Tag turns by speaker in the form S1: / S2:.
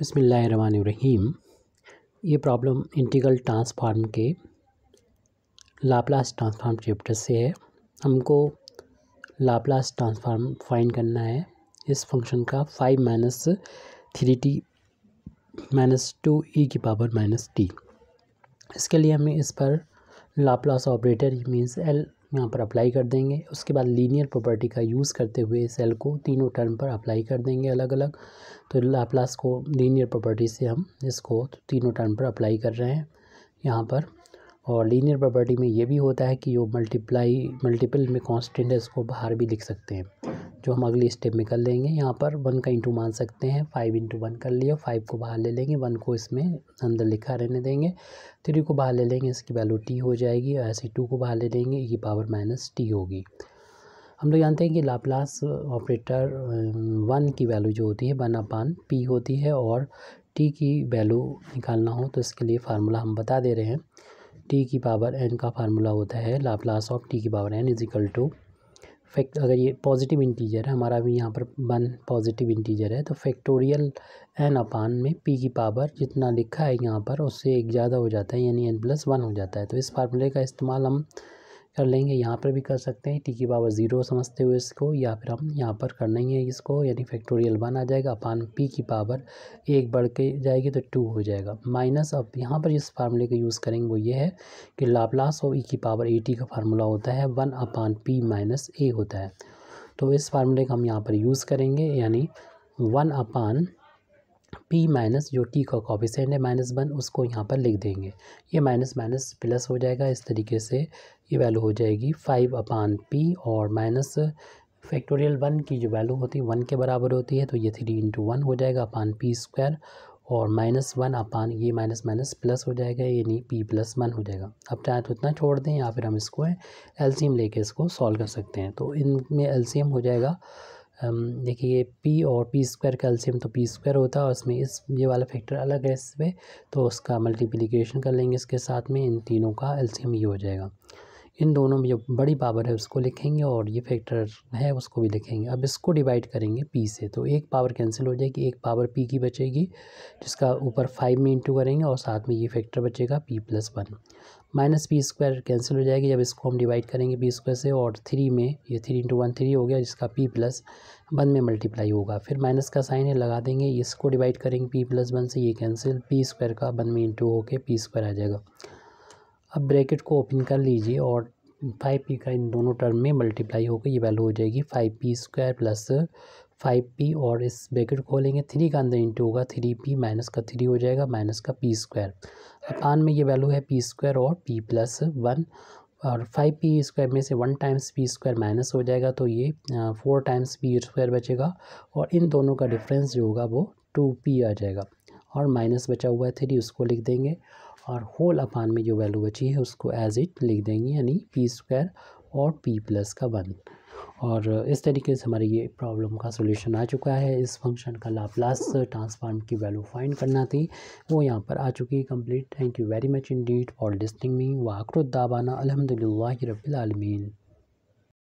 S1: बसमीम ये problem integral transform के लाप्लास ट्रांसफार्म चैप्टर से है हमको लाप्लास ट्रांसफार्म फाइंड करना है इस फंक्शन का five minus three t minus two e की पावर माइनस टी इसके लिए हमें इस पर लाप्लास ऑपरेटर मींस एल यहाँ पर अप्लाई कर देंगे उसके बाद लीनियर प्रॉपर्टी का यूज़ करते हुए सेल को तीनों टर्म पर अप्लाई कर देंगे अलग अलग तो लाप्लास को लीनियर प्रॉपर्टी से हम इसको तीनों टर्म पर अप्लाई कर रहे हैं यहाँ पर और लीनियर प्रॉपर्टी में ये भी होता है कि जो मल्टीप्लाई मल्टीपल में कॉन्स्टेंट है इसको बाहर भी लिख सकते हैं जो हम अगली स्टेप में कर लेंगे यहाँ पर वन का इंटू मान सकते हैं फाइव इंटू वन कर लिया फाइव को बाहर ले लेंगे वन को इसमें अंदर लिखा रहने देंगे थ्री को बाहर ले लेंगे इसकी वैल्यू टी हो जाएगी और ऐसे टू को बाहर ले लेंगे ई पावर माइनस टी होगी हम लोग जानते हैं कि लाप्लास ऑपरेटर वन की वैल्यू जो होती है वन अपान पी होती है और टी की वैल्यू निकालना हो तो इसके लिए फार्मूला हम बता दे रहे हैं टी की पावर एन का फार्मूला होता है लाप्लास ऑफ टी की power n equal to fact अगर ये पॉजिटिव इंटीजर है हमारा भी यहाँ पर वन पॉजिटिव इंटीजर है तो फैक्टोरियल एन अपान में पी की पावर जितना लिखा है यहाँ पर उससे एक ज़्यादा हो जाता है यानी एन प्लस वन हो जाता है तो इस फार्मूले का इस्तेमाल हम कर लेंगे यहाँ पर भी कर सकते हैं टी की पावर ज़ीरो समझते हुए इसको या फिर हम यहाँ पर कर लेंगे इसको यानी फैक्टोरियल वन आ जाएगा अपान पी की पावर एक बढ़ के जाएगी तो टू हो जाएगा माइनस अब यहाँ पर जिस फार्मूले का यूज़ करेंगे वो ये है कि लाप्लास और ई की पावर ए टी का फार्मूला होता है one upon p minus a होता है तो इस फार्मूले का हम यहाँ पर यूज़ करेंगे यानी वन अपान p माइनस जो टी का कॉफिशेंट है माइनस वन उसको यहाँ पर लिख देंगे ये माइनस माइनस प्लस हो जाएगा इस तरीके से ये वैल्यू हो जाएगी फाइव अपान पी और माइनस फैक्टोरियल वन की जो वैल्यू होती है वन के बराबर होती है तो ये थ्री इंटू वन हो जाएगा अपान पी स्क्वायर और माइनस वन अपान ये माइनस माइनस प्लस हो जाएगा ये नहीं पी प्लस वन हो जाएगा अब चाहे तो इतना छोड़ दें या फिर हम इसको एल्सीम लेके इसको सॉल्व कर सकते हैं तो इनमें एल्सीम हो जाएगा देखिए पी और पी स्क्वायर का एल्शियम तो पी स्क्वायर होता है और इसमें इस ये वाला फैक्टर अलग है इसमें तो उसका मल्टीप्लिकेशन कर लेंगे इसके साथ में इन तीनों का एल्शियम ये e हो जाएगा इन दोनों में जो बड़ी पावर है उसको लिखेंगे और ये फैक्टर है उसको भी लिखेंगे अब इसको डिवाइड करेंगे पी से तो एक पावर कैंसिल हो जाएगी एक पावर पी की बचेगी जिसका ऊपर फाइव में इंटू करेंगे और साथ में ये फैक्टर बचेगा p plus one minus p square cancel हो जाएगी जब इसको हम डिवाइड करेंगे पी स्क्वायर से और थ्री में ये थ्री इंटू वन थ्री हो गया जिसका पी प्लस वन में मल्टीप्लाई होगा फिर माइनस का साइन है लगा देंगे इसको डिवाइड करेंगे पी प्लस वन से ये कैंसिल पी स्क्वायर का वन में इंटू होकर पी स्क्वायर आ जाएगा अब ब्रैकेट को ओपन कर लीजिए और फाइव पी का इन दोनों टर्म में मल्टीप्लाई होकर ये वैल्यू हो जाएगी five p square plus five p और इस ब्रैकेट खोलेंगे थ्री का अंदर इंटू होगा थ्री पी माइनस का थ्री हो जाएगा माइनस का पी स्क्वायर अपान में ये वैल्यू है पी स्क्वायर और पी प्लस वन और फाइव पी स्क्वायर में से one times p square minus हो जाएगा तो ये फोर टाइम्स पी स्क्वायर बचेगा और इन दोनों का डिफरेंस जो होगा वो टू पी आ जाएगा और माइनस बचा हुआ है थ्री उसको लिख देंगे और होल अपान में जो वैल्यू बची है उसको एज इट लिख देंगे यानी पी स्क्वायर और पी प्लस का वन और इस तरीके से हमारी ये प्रॉब्लम का सोल्यूशन आ चुका है इस फंक्शन का लाप्लास ट्रांसफार्म की वैल्यू फाइंड करना थी वो यहाँ पर आ चुकी है complete thank you very much indeed for listening me दाबाना अलहमदिल्ला रबालमीन